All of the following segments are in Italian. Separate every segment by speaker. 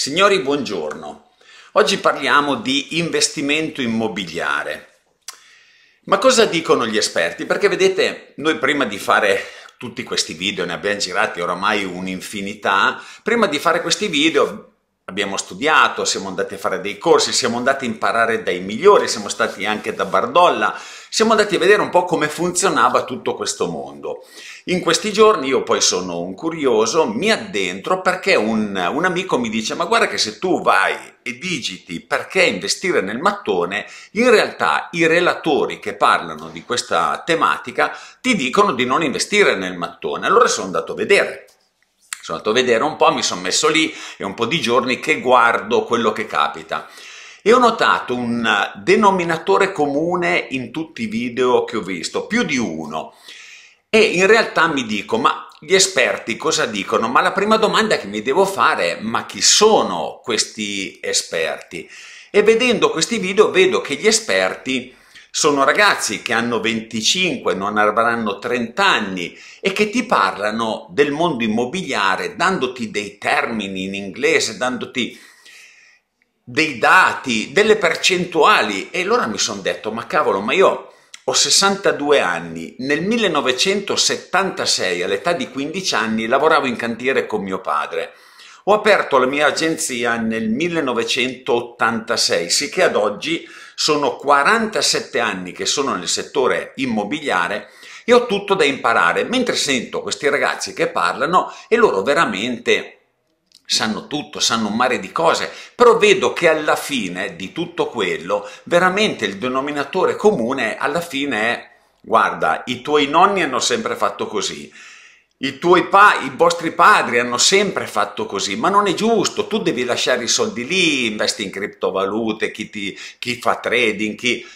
Speaker 1: Signori, buongiorno. Oggi parliamo di investimento immobiliare. Ma cosa dicono gli esperti? Perché vedete, noi prima di fare tutti questi video, ne abbiamo girati oramai un'infinità, prima di fare questi video abbiamo studiato, siamo andati a fare dei corsi, siamo andati a imparare dai migliori, siamo stati anche da Bardolla, siamo andati a vedere un po' come funzionava tutto questo mondo. In questi giorni io poi sono un curioso, mi addentro perché un, un amico mi dice ma guarda che se tu vai e digiti perché investire nel mattone, in realtà i relatori che parlano di questa tematica ti dicono di non investire nel mattone, allora sono andato a vedere. Sono andato a vedere un po', mi sono messo lì, e un po' di giorni che guardo quello che capita. E ho notato un denominatore comune in tutti i video che ho visto, più di uno. E in realtà mi dico, ma gli esperti cosa dicono? Ma la prima domanda che mi devo fare è, ma chi sono questi esperti? E vedendo questi video vedo che gli esperti sono ragazzi che hanno 25, non avranno 30 anni e che ti parlano del mondo immobiliare dandoti dei termini in inglese, dandoti dei dati, delle percentuali. E allora mi sono detto, ma cavolo, ma io ho 62 anni, nel 1976, all'età di 15 anni, lavoravo in cantiere con mio padre. Ho aperto la mia agenzia nel 1986, sicché ad oggi sono 47 anni che sono nel settore immobiliare e ho tutto da imparare, mentre sento questi ragazzi che parlano e loro veramente sanno tutto, sanno un mare di cose, però vedo che alla fine di tutto quello, veramente il denominatore comune alla fine è guarda, i tuoi nonni hanno sempre fatto così, i, tuoi pa- I vostri padri hanno sempre fatto così, ma non è giusto, tu devi lasciare i soldi lì, investi in criptovalute, chi, ti, chi fa trading, chi...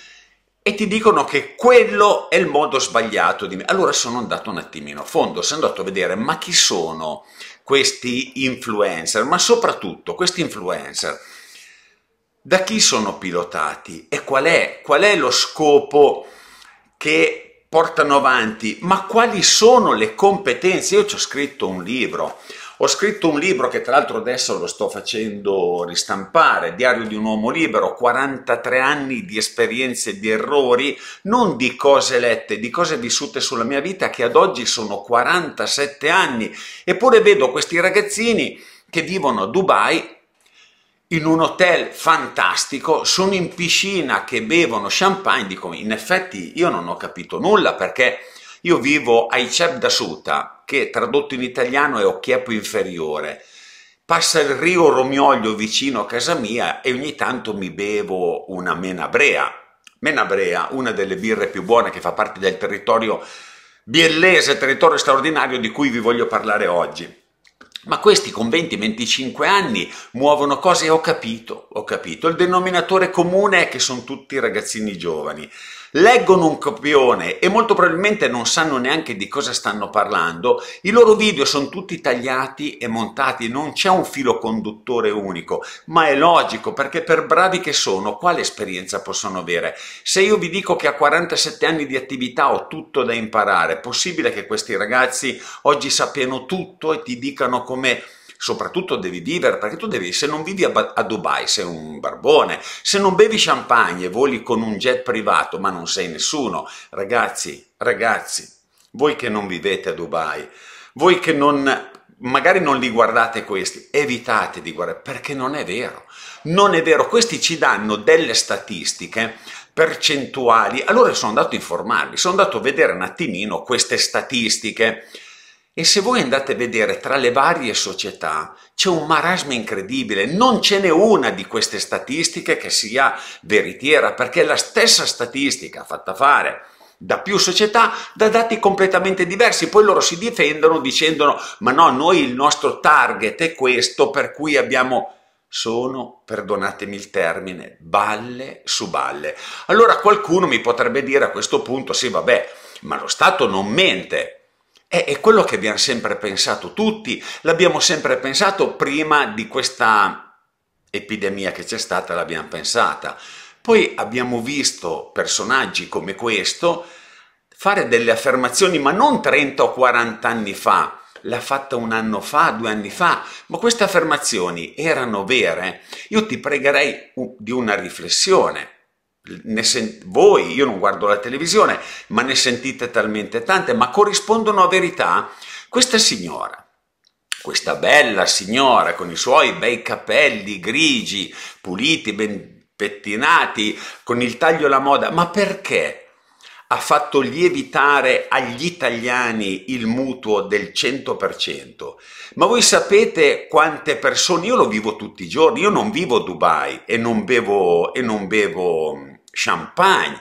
Speaker 1: E ti dicono che quello è il modo sbagliato di me. Allora sono andato un attimino a fondo, sono andato a vedere ma chi sono questi influencer, ma soprattutto questi influencer da chi sono pilotati e qual è, qual è lo scopo che portano avanti, ma quali sono le competenze? Io ci ho scritto un libro, ho scritto un libro che tra l'altro adesso lo sto facendo ristampare, Diario di un uomo libero, 43 anni di esperienze, di errori, non di cose lette, di cose vissute sulla mia vita che ad oggi sono 47 anni, eppure vedo questi ragazzini che vivono a Dubai in un hotel fantastico, sono in piscina che bevono champagne, dico in effetti io non ho capito nulla perché io vivo a Icep da Suta, che tradotto in italiano è Occhieppo inferiore, passa il rio Romioglio vicino a casa mia e ogni tanto mi bevo una menabrea. Menabrea, una delle birre più buone che fa parte del territorio biellese, territorio straordinario di cui vi voglio parlare oggi. Ma questi con 20-25 anni muovono cose, ho capito, ho capito. Il denominatore comune è che sono tutti ragazzini giovani leggono un copione e molto probabilmente non sanno neanche di cosa stanno parlando, i loro video sono tutti tagliati e montati, non c'è un filo conduttore unico, ma è logico perché per bravi che sono, quale esperienza possono avere? Se io vi dico che a 47 anni di attività ho tutto da imparare, è possibile che questi ragazzi oggi sappiano tutto e ti dicano come soprattutto devi vivere, perché tu devi, se non vivi a, a, Dubai sei un barbone, se non bevi champagne e voli con un jet privato ma non sei nessuno, ragazzi, ragazzi, voi che non vivete a Dubai, voi che non, magari non li guardate questi, evitate di guardare, perché non è vero, non è vero, questi ci danno delle statistiche percentuali, allora sono andato a informarmi, sono andato a vedere un attimino queste statistiche, e se voi andate a vedere tra le varie società c'è un marasma incredibile, non ce n'è una di queste statistiche che sia veritiera, perché la stessa statistica fatta fare da più società da dati completamente diversi. Poi loro si difendono dicendo ma no, noi il nostro target è questo per cui abbiamo sono, perdonatemi il termine, balle su balle. Allora qualcuno mi potrebbe dire a questo punto sì vabbè, ma lo Stato non mente, è quello che abbiamo sempre pensato tutti, l'abbiamo sempre pensato prima di questa epidemia che c'è stata, l'abbiamo pensata. Poi abbiamo visto personaggi come questo fare delle affermazioni, ma non 30 o 40 anni fa, l'ha fatta un anno fa, due anni fa, ma queste affermazioni erano vere? Io ti pregherei di una riflessione. Sent- voi, io non guardo la televisione, ma ne sentite talmente tante, ma corrispondono a verità. Questa signora, questa bella signora con i suoi bei capelli grigi, puliti, ben pettinati, con il taglio alla moda, ma perché ha fatto lievitare agli italiani il mutuo del 100%. Ma voi sapete quante persone, io lo vivo tutti i giorni, io non vivo a Dubai e non bevo, e non bevo Champagne,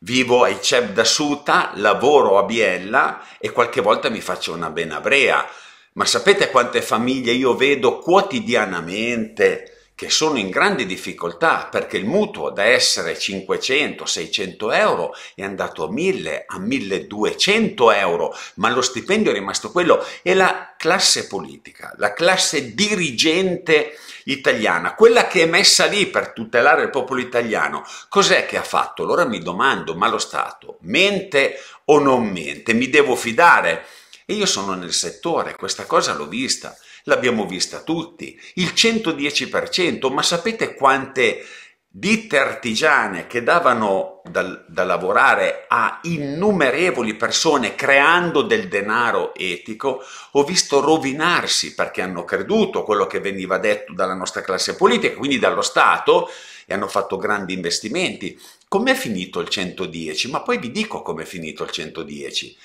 Speaker 1: vivo a Iceb da Suta, lavoro a Biella e qualche volta mi faccio una benabrea. Ma sapete quante famiglie io vedo quotidianamente che sono in grandi difficoltà perché il mutuo da essere 500-600 euro è andato a 1000, a 1200 euro, ma lo stipendio è rimasto quello e la classe politica, la classe dirigente italiana, quella che è messa lì per tutelare il popolo italiano, cos'è che ha fatto? Allora mi domando, ma lo Stato mente o non mente? Mi devo fidare? E io sono nel settore, questa cosa l'ho vista l'abbiamo vista tutti, il 110%, ma sapete quante ditte artigiane che davano da, da lavorare a innumerevoli persone creando del denaro etico, ho visto rovinarsi perché hanno creduto quello che veniva detto dalla nostra classe politica, quindi dallo Stato, e hanno fatto grandi investimenti. Com'è finito il 110? Ma poi vi dico com'è finito il 110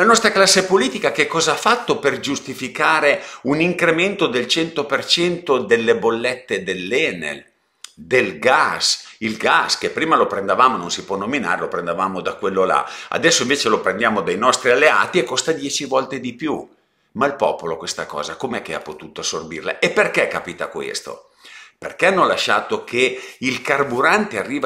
Speaker 1: la nostra classe politica che cosa ha fatto per giustificare un incremento del 100% delle bollette dell'Enel, del gas? Il gas che prima lo prendevamo, non si può nominare, lo prendevamo da quello là, adesso invece lo prendiamo dai nostri alleati e costa 10 volte di più. Ma il popolo questa cosa com'è che ha potuto assorbirla? E perché capita questo? Perché hanno lasciato che il carburante arrivi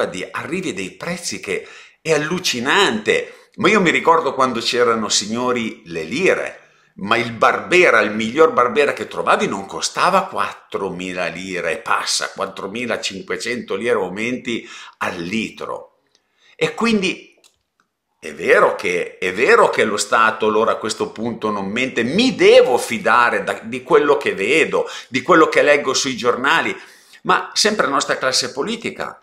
Speaker 1: a dei prezzi che è allucinante, ma io mi ricordo quando c'erano, signori, le lire, ma il barbera, il miglior barbera che trovavi non costava 4.000 lire, e passa 4.500 lire aumenti al litro. E quindi è vero, che, è vero che lo Stato allora a questo punto non mente, mi devo fidare da, di quello che vedo, di quello che leggo sui giornali, ma sempre la nostra classe politica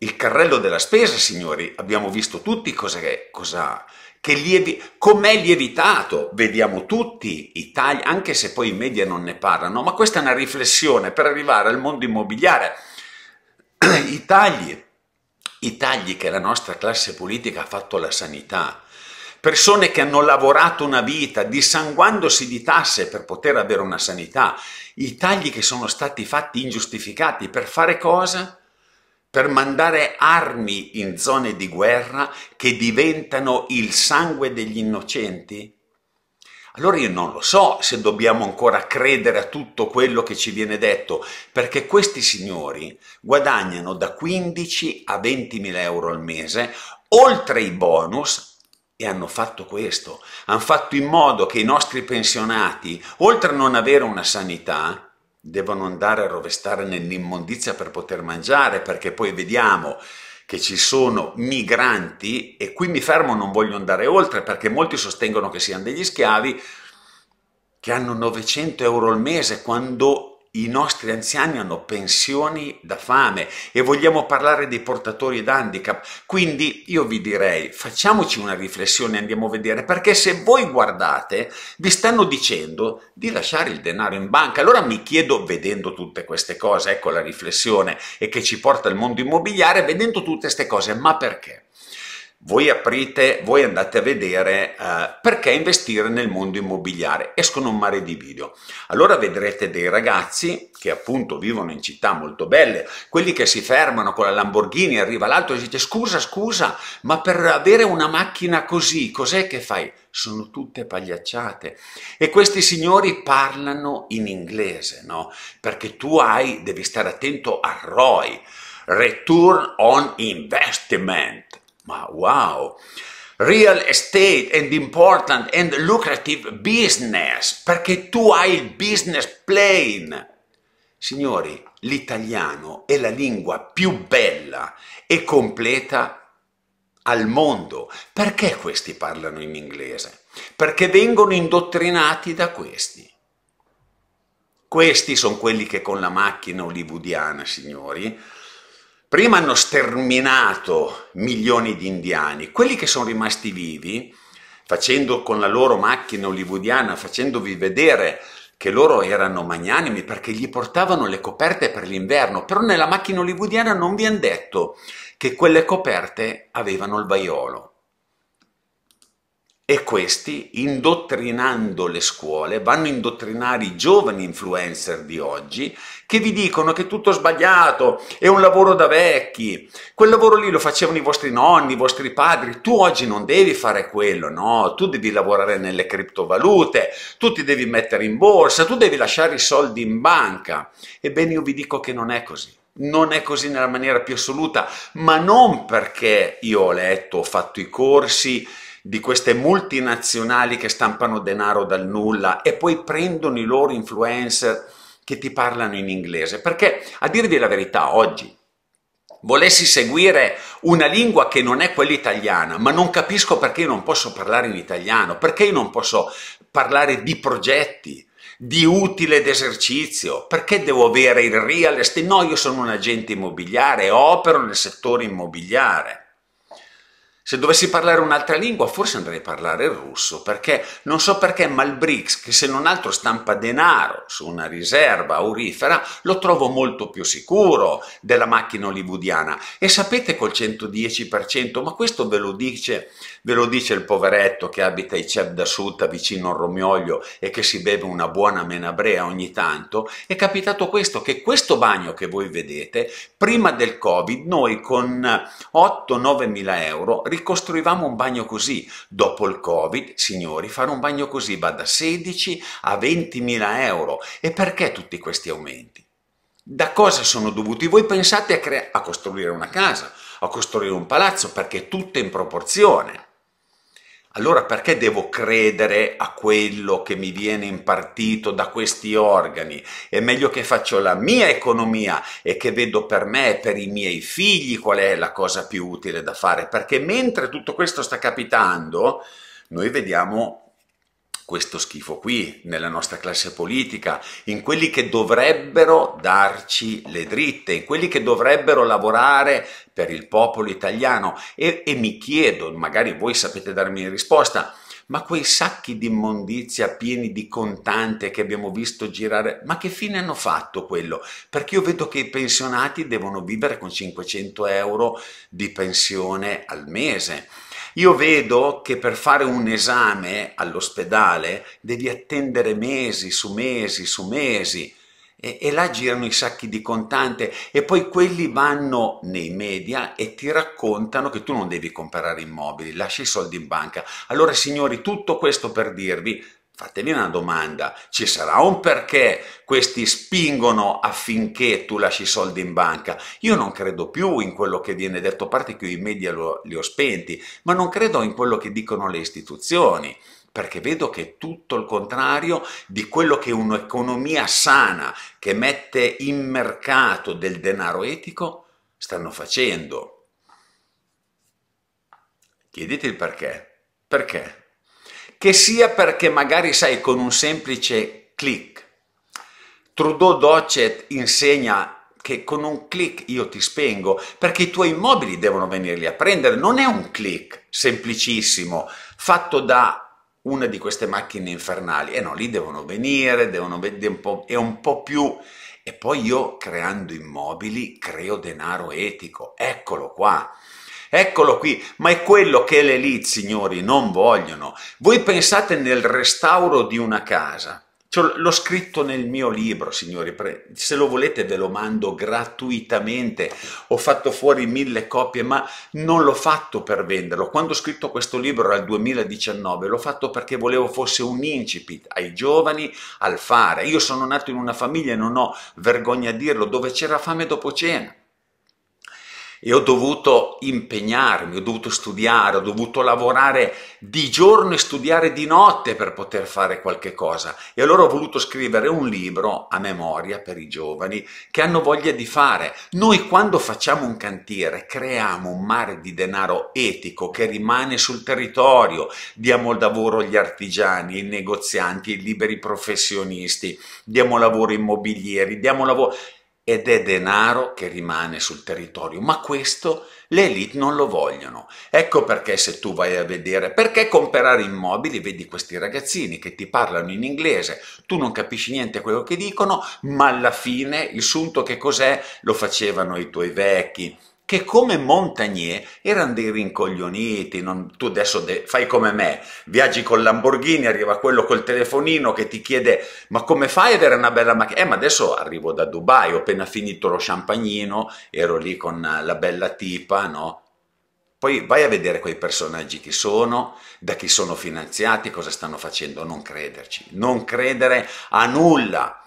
Speaker 1: il carrello della spesa, signori, abbiamo visto tutti cos'è, cosa, che lievi, com'è lievitato, vediamo tutti i tagli, anche se poi i media non ne parlano, ma questa è una riflessione per arrivare al mondo immobiliare. I tagli, i tagli che la nostra classe politica ha fatto alla sanità, persone che hanno lavorato una vita dissanguandosi di tasse per poter avere una sanità, i tagli che sono stati fatti ingiustificati per fare cosa? per mandare armi in zone di guerra che diventano il sangue degli innocenti? Allora io non lo so se dobbiamo ancora credere a tutto quello che ci viene detto, perché questi signori guadagnano da 15 a 20 mila euro al mese, oltre i bonus, e hanno fatto questo, hanno fatto in modo che i nostri pensionati, oltre a non avere una sanità, devono andare a rovestare nell'immondizia per poter mangiare, perché poi vediamo che ci sono migranti, e qui mi fermo, non voglio andare oltre, perché molti sostengono che siano degli schiavi, che hanno 900 euro al mese, quando i nostri anziani hanno pensioni da fame e vogliamo parlare dei portatori d'handicap. Quindi io vi direi facciamoci una riflessione, e andiamo a vedere, perché se voi guardate vi stanno dicendo di lasciare il denaro in banca. Allora mi chiedo, vedendo tutte queste cose, ecco la riflessione e che ci porta al mondo immobiliare, vedendo tutte queste cose, ma perché? voi aprite, voi andate a vedere eh, perché investire nel mondo immobiliare, escono un mare di video. Allora vedrete dei ragazzi che appunto vivono in città molto belle, quelli che si fermano con la Lamborghini, arriva l'altro e dice scusa scusa, ma per avere una macchina così cos'è che fai? Sono tutte pagliacciate e questi signori parlano in inglese, no? Perché tu hai, devi stare attento a ROI, Return on Investment, ma wow! Real estate and important and lucrative business, perché tu hai il business plane. Signori, l'italiano è la lingua più bella e completa al mondo. Perché questi parlano in inglese? Perché vengono indottrinati da questi. Questi sono quelli che con la macchina hollywoodiana, signori, prima hanno sterminato milioni di indiani, quelli che sono rimasti vivi, facendo con la loro macchina hollywoodiana, facendovi vedere che loro erano magnanimi perché gli portavano le coperte per l'inverno, però nella macchina hollywoodiana non vi hanno detto che quelle coperte avevano il vaiolo e questi, indottrinando le scuole, vanno a indottrinare i giovani influencer di oggi che vi dicono che è tutto sbagliato, è un lavoro da vecchi, quel lavoro lì lo facevano i vostri nonni, i vostri padri, tu oggi non devi fare quello, no, tu devi lavorare nelle criptovalute, tu ti devi mettere in borsa, tu devi lasciare i soldi in banca. Ebbene io vi dico che non è così non è così nella maniera più assoluta, ma non perché io ho letto, ho fatto i corsi di queste multinazionali che stampano denaro dal nulla e poi prendono i loro influencer che ti parlano in inglese. Perché a dirvi la verità, oggi volessi seguire una lingua che non è quella italiana, ma non capisco perché io non posso parlare in italiano, perché io non posso parlare di progetti, di utile d'esercizio, perché devo avere il real estate? No, io sono un agente immobiliare, opero nel settore immobiliare. Se dovessi parlare un'altra lingua forse andrei a parlare il russo, perché non so perché, ma il BRICS, che se non altro stampa denaro su una riserva aurifera, lo trovo molto più sicuro della macchina hollywoodiana. E sapete col 110%, ma questo ve lo dice, ve lo dice il poveretto che abita i Ceb da Sutta vicino a Romiolio e che si beve una buona menabrea ogni tanto, è capitato questo, che questo bagno che voi vedete, prima del Covid, noi con 8-9 mila euro ricostruivamo un bagno così. Dopo il Covid, signori, fare un bagno così va da 16 a 20 mila euro. E perché tutti questi aumenti? Da cosa sono dovuti? Voi pensate a, a costruire una casa, a costruire un palazzo, perché tutto è in proporzione allora perché devo credere a quello che mi viene impartito da questi organi? È meglio che faccio la mia economia e che vedo per me e per i miei figli qual è la cosa più utile da fare, perché mentre tutto questo sta capitando, noi vediamo questo schifo qui, nella nostra classe politica, in quelli che dovrebbero darci le dritte, in quelli che dovrebbero lavorare per il popolo italiano. E, e mi chiedo, magari voi sapete darmi risposta, ma quei sacchi di immondizia pieni di contante che abbiamo visto girare, ma che fine hanno fatto quello? Perché io vedo che i pensionati devono vivere con 500 euro di pensione al mese. Io vedo che per fare un esame all'ospedale devi attendere mesi su mesi su mesi e, e là girano i sacchi di contante e poi quelli vanno nei media e ti raccontano che tu non devi comprare immobili, lasci i soldi in banca. Allora signori, tutto questo per dirvi Fatemi una domanda, ci sarà un perché questi spingono affinché tu lasci i soldi in banca? Io non credo più in quello che viene detto, a parte che i media lo, li ho spenti, ma non credo in quello che dicono le istituzioni perché vedo che è tutto il contrario di quello che un'economia sana che mette in mercato del denaro etico stanno facendo. Chiedete il perché. Perché? che sia perché magari sai con un semplice clic. Trudeau Docet insegna che con un clic io ti spengo, perché i tuoi immobili devono venirli a prendere, non è un clic semplicissimo, fatto da una di queste macchine infernali, e eh no, lì devono venire, devono vedere un po', è un po' più... E poi io creando immobili creo denaro etico, eccolo qua. Eccolo qui, ma è quello che le elite, signori, non vogliono. Voi pensate nel restauro di una casa, cioè, l'ho scritto nel mio libro, signori, se lo volete ve lo mando gratuitamente, ho fatto fuori mille copie, ma non l'ho fatto per venderlo. Quando ho scritto questo libro nel 2019 l'ho fatto perché volevo fosse un incipit ai giovani al fare. Io sono nato in una famiglia, non ho vergogna a dirlo, dove c'era fame dopo cena e ho dovuto impegnarmi, ho dovuto studiare, ho dovuto lavorare di giorno e studiare di notte per poter fare qualche cosa. E allora ho voluto scrivere un libro a memoria per i giovani che hanno voglia di fare. Noi quando facciamo un cantiere creiamo un mare di denaro etico che rimane sul territorio, diamo lavoro agli artigiani, ai negozianti, ai liberi professionisti, diamo lavoro ai mobilieri, diamo lavoro ed è denaro che rimane sul territorio, ma questo le elite non lo vogliono. Ecco perché se tu vai a vedere perché comprare immobili, vedi questi ragazzini che ti parlano in inglese, tu non capisci niente quello che dicono, ma alla fine il sunto che cos'è lo facevano i tuoi vecchi, che come Montagnier erano dei rincoglioniti, non, tu adesso fai come me, viaggi con Lamborghini, arriva quello col telefonino che ti chiede ma come fai ad avere una bella macchina? Eh ma adesso arrivo da Dubai, ho appena finito lo champagnino, ero lì con la bella tipa, no? Poi vai a vedere quei personaggi chi sono, da chi sono finanziati, cosa stanno facendo, non crederci, non credere a nulla,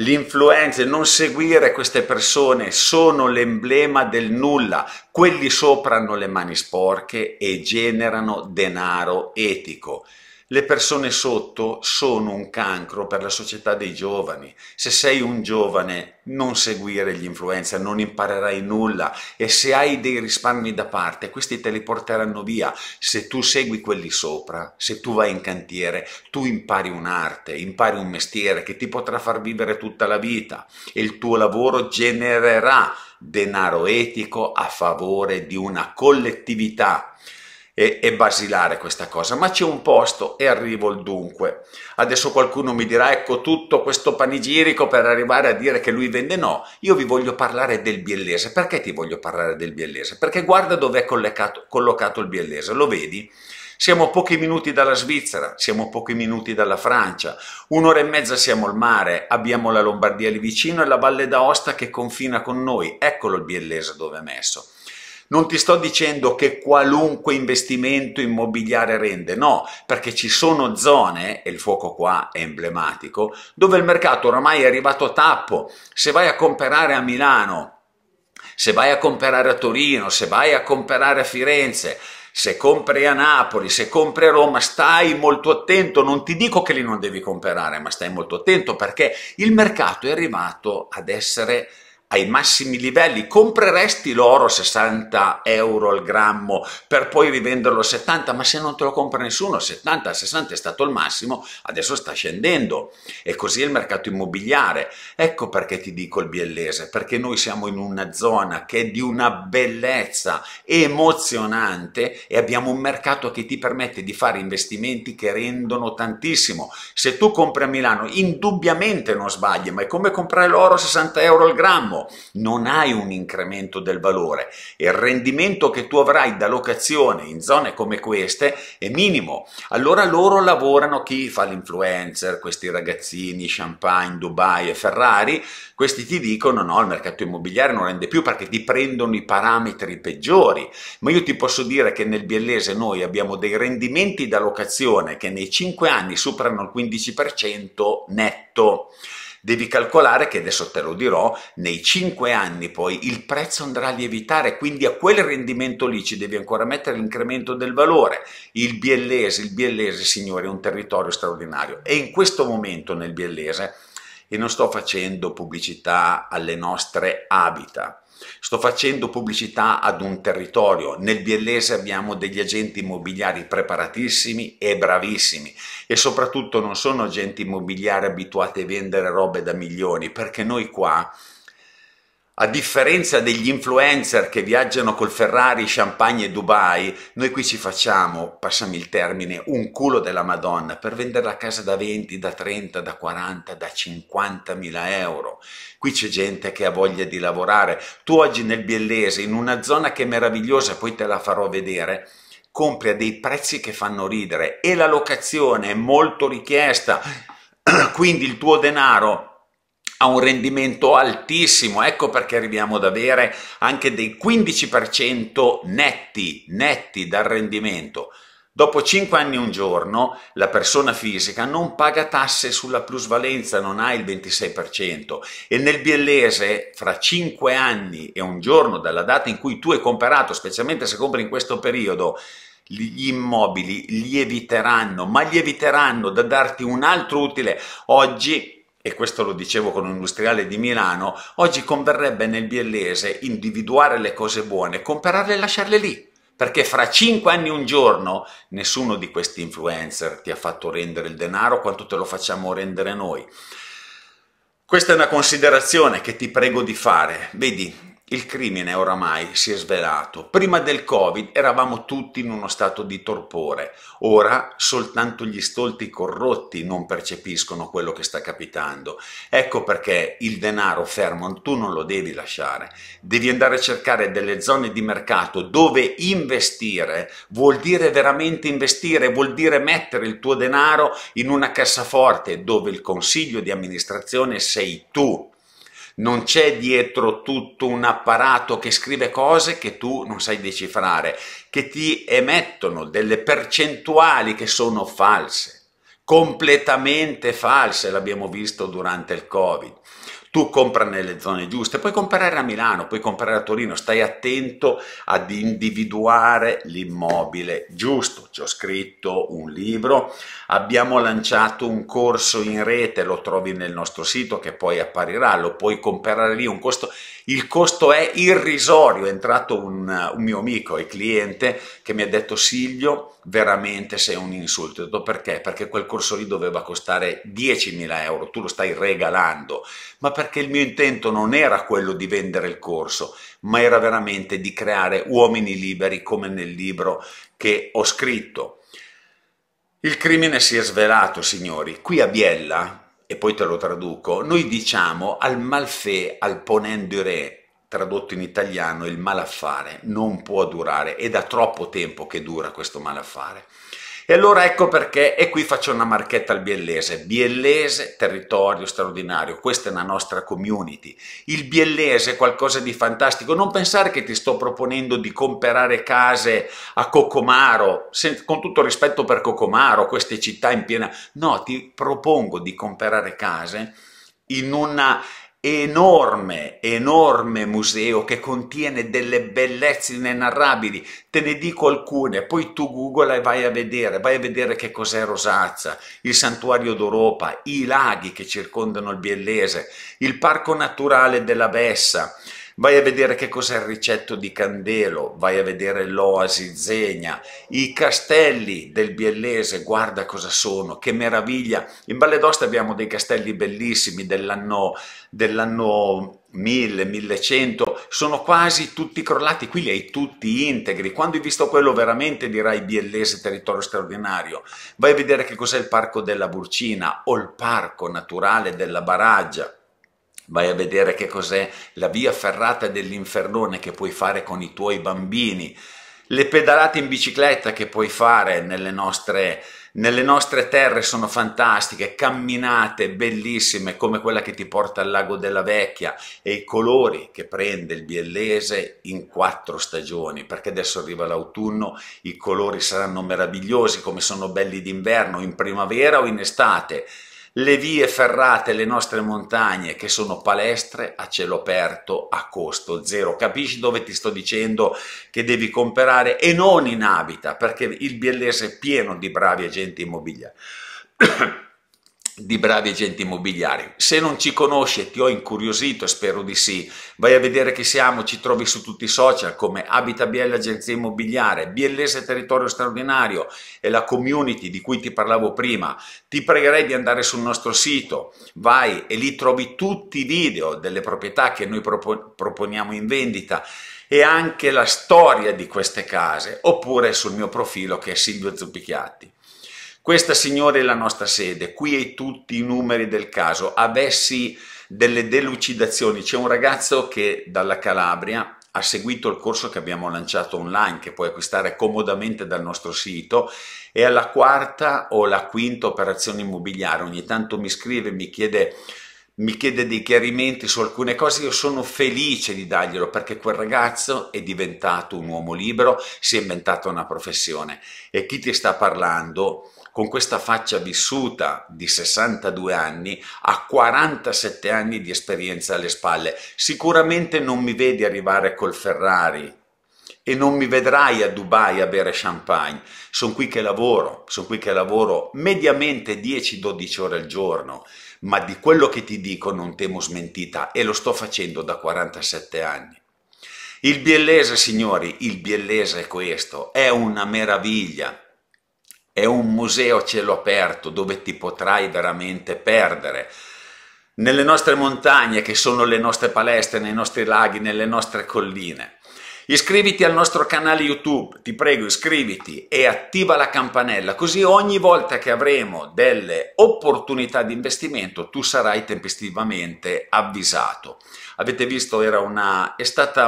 Speaker 1: L'influencer, non seguire queste persone, sono l'emblema del nulla. Quelli sopra hanno le mani sporche e generano denaro etico. Le persone sotto sono un cancro per la società dei giovani. Se sei un giovane, non seguire gli influencer, non imparerai nulla e se hai dei risparmi da parte, questi te li porteranno via. Se tu segui quelli sopra, se tu vai in cantiere, tu impari un'arte, impari un mestiere che ti potrà far vivere tutta la vita e il tuo lavoro genererà denaro etico a favore di una collettività e, e basilare questa cosa, ma c'è un posto e arrivo il dunque. Adesso qualcuno mi dirà, ecco tutto questo panigirico per arrivare a dire che lui vende no, io vi voglio parlare del biellese, perché ti voglio parlare del biellese? Perché guarda dove è collocato, il biellese, lo vedi? Siamo pochi minuti dalla Svizzera, siamo pochi minuti dalla Francia, un'ora e mezza siamo al mare, abbiamo la Lombardia lì vicino e la Valle d'Aosta che confina con noi, eccolo il biellese dove è messo. Non ti sto dicendo che qualunque investimento immobiliare rende, no, perché ci sono zone, e il fuoco qua è emblematico, dove il mercato oramai è arrivato a tappo. Se vai a comprare a Milano, se vai a comprare a Torino, se vai a comprare a Firenze, se compri a Napoli, se compri a Roma, stai molto attento, non ti dico che lì non devi comprare, ma stai molto attento perché il mercato è arrivato ad essere ai massimi livelli, compreresti l'oro a 60 euro al grammo per poi rivenderlo a 70, ma se non te lo compra nessuno, 70, 60 è stato il massimo, adesso sta scendendo e così è il mercato immobiliare. Ecco perché ti dico il biellese, perché noi siamo in una zona che è di una bellezza emozionante e abbiamo un mercato che ti permette di fare investimenti che rendono tantissimo. Se tu compri a Milano, indubbiamente non sbagli, ma è come comprare l'oro a 60 euro al grammo, diciamo non hai un incremento del valore e il rendimento che tu avrai da locazione in zone come queste è minimo. Allora loro lavorano chi fa l'influencer, questi ragazzini, Champagne, Dubai e Ferrari, questi ti dicono no, il mercato immobiliare non rende più perché ti prendono i parametri peggiori, ma io ti posso dire che nel biellese noi abbiamo dei rendimenti da locazione che nei 5 anni superano il 15% netto. Devi calcolare che, adesso te lo dirò, nei 5 anni poi il prezzo andrà a lievitare, quindi a quel rendimento lì ci devi ancora mettere l'incremento del valore. Il biellese, il biellese signori, è un territorio straordinario e in questo momento nel biellese, e non sto facendo pubblicità alle nostre abita, sto facendo pubblicità ad un territorio, nel biellese abbiamo degli agenti immobiliari preparatissimi e bravissimi e soprattutto non sono agenti immobiliari abituati a vendere robe da milioni perché noi qua a differenza degli influencer che viaggiano col Ferrari, Champagne e Dubai, noi qui ci facciamo, passami il termine, un culo della Madonna per vendere la casa da 20, da 30, da 40, da 50 mila euro. Qui c'è gente che ha voglia di lavorare. Tu oggi nel Biellese, in una zona che è meravigliosa, poi te la farò vedere, compri a dei prezzi che fanno ridere e la locazione è molto richiesta, quindi il tuo denaro ha un rendimento altissimo, ecco perché arriviamo ad avere anche dei 15% netti, netti dal rendimento. Dopo 5 anni e un giorno la persona fisica non paga tasse sulla plusvalenza, non ha il 26% e nel biellese fra 5 anni e un giorno dalla data in cui tu hai comprato, specialmente se compri in questo periodo, gli immobili li eviteranno, ma li eviteranno da darti un altro utile. Oggi e questo lo dicevo con un industriale di Milano, oggi converrebbe nel biellese individuare le cose buone, comprarle e lasciarle lì perché fra cinque anni un giorno nessuno di questi influencer ti ha fatto rendere il denaro quanto te lo facciamo rendere noi. Questa è una considerazione che ti prego di fare. Vedi, il crimine oramai si è svelato. Prima del Covid eravamo tutti in uno stato di torpore. Ora soltanto gli stolti corrotti non percepiscono quello che sta capitando. Ecco perché il denaro fermo tu non lo devi lasciare. Devi andare a cercare delle zone di mercato dove investire vuol dire veramente investire, vuol dire mettere il tuo denaro in una cassaforte dove il consiglio di amministrazione sei tu non c'è dietro tutto un apparato che scrive cose che tu non sai decifrare, che ti emettono delle percentuali che sono false, completamente false, l'abbiamo visto durante il Covid tu compra nelle zone giuste, puoi comprare a Milano, puoi comprare a Torino, stai attento ad individuare l'immobile giusto. Ci ho scritto un libro, abbiamo lanciato un corso in rete, lo trovi nel nostro sito che poi apparirà, lo puoi comprare lì, un costo il costo è irrisorio, è entrato un, un mio amico e cliente che mi ha detto Silvio veramente sei un insulto, ho detto perché? Perché quel corso lì doveva costare 10.000 euro, tu lo stai regalando, ma perché il mio intento non era quello di vendere il corso, ma era veramente di creare uomini liberi come nel libro che ho scritto. Il crimine si è svelato, signori. Qui a Biella e poi te lo traduco, noi diciamo al malfè, al ponendo re, tradotto in italiano il malaffare non può durare, è da troppo tempo che dura questo malaffare. E allora ecco perché, e qui faccio una marchetta al biellese, biellese territorio straordinario, questa è la nostra community. Il biellese è qualcosa di fantastico, non pensare che ti sto proponendo di comprare case a Cocomaro, se, con tutto rispetto per Cocomaro, queste città in piena... No, ti propongo di comprare case in una enorme, enorme museo che contiene delle bellezze inenarrabili, te ne dico alcune, poi tu googola e vai a vedere, vai a vedere che cos'è Rosazza, il santuario d'Europa, i laghi che circondano il Biellese, il parco naturale della Bessa, vai a vedere che cos'è il ricetto di Candelo, vai a vedere l'Oasi Zegna, i castelli del Biellese, guarda cosa sono, che meraviglia. In Valle d'Osta abbiamo dei castelli bellissimi dell'anno dell 1000, 1100, sono quasi tutti crollati, qui li hai tutti integri. Quando hai visto quello veramente dirai Biellese, territorio straordinario. Vai a vedere che cos'è il Parco della Burcina o il Parco Naturale della Baraggia vai a vedere che cos'è la via ferrata dell'infernone che puoi fare con i tuoi bambini, le pedalate in bicicletta che puoi fare nelle nostre, nelle nostre terre sono fantastiche, camminate bellissime come quella che ti porta al lago della Vecchia e i colori che prende il biellese in quattro stagioni, perché adesso arriva l'autunno, i colori saranno meravigliosi come sono belli d'inverno, in primavera o in estate, le vie ferrate, le nostre montagne, che sono palestre a cielo aperto a costo zero. Capisci dove ti sto dicendo che devi comprare e non in abita, perché il biellese è pieno di bravi agenti immobiliari. di bravi agenti immobiliari. Se non ci conosci ti ho incuriosito, e spero di sì, vai a vedere chi siamo, ci trovi su tutti i social come Abita Agenzia Immobiliare, Biellese Territorio Straordinario e la community di cui ti parlavo prima. Ti pregherei di andare sul nostro sito, vai e lì trovi tutti i video delle proprietà che noi proponiamo in vendita e anche la storia di queste case, oppure sul mio profilo che è Silvio Zuppichiatti. Questa signora è la nostra sede, qui hai tutti i numeri del caso, avessi delle delucidazioni, c'è un ragazzo che dalla Calabria ha seguito il corso che abbiamo lanciato online, che puoi acquistare comodamente dal nostro sito, e alla quarta o la quinta operazione immobiliare, ogni tanto mi scrive e mi chiede mi chiede dei chiarimenti su alcune cose, io sono felice di darglielo perché quel ragazzo è diventato un uomo libero, si è inventato una professione e chi ti sta parlando con questa faccia vissuta di 62 anni ha 47 anni di esperienza alle spalle, sicuramente non mi vedi arrivare col Ferrari e non mi vedrai a Dubai a bere champagne. Sono qui che lavoro, sono qui che lavoro mediamente 10-12 ore al giorno, ma di quello che ti dico non temo smentita e lo sto facendo da 47 anni. Il biellese, signori, il biellese è questo, è una meraviglia, è un museo a cielo aperto dove ti potrai veramente perdere nelle nostre montagne che sono le nostre palestre, nei nostri laghi, nelle nostre colline. Iscriviti al nostro canale YouTube, ti prego iscriviti e attiva la campanella, così ogni volta che avremo delle opportunità di investimento tu sarai tempestivamente avvisato. Avete visto, una, è stato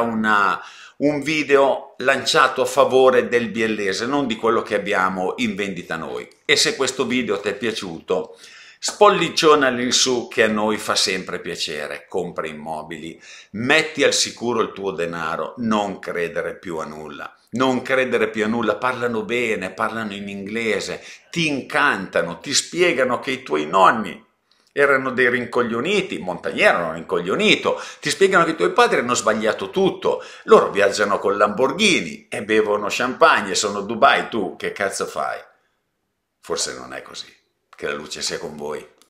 Speaker 1: un video lanciato a favore del biellese, non di quello che abbiamo in vendita noi. E se questo video ti è piaciuto Spolliciona il su che a noi fa sempre piacere, compra immobili, metti al sicuro il tuo denaro, non credere più a nulla. Non credere più a nulla, parlano bene, parlano in inglese, ti incantano, ti spiegano che i tuoi nonni erano dei rincoglioniti, Montagnier era un rincoglionito, ti spiegano che i tuoi padri hanno sbagliato tutto, loro viaggiano con Lamborghini e bevono champagne, sono Dubai, tu che cazzo fai? Forse non è così. Che la luce sia con voi.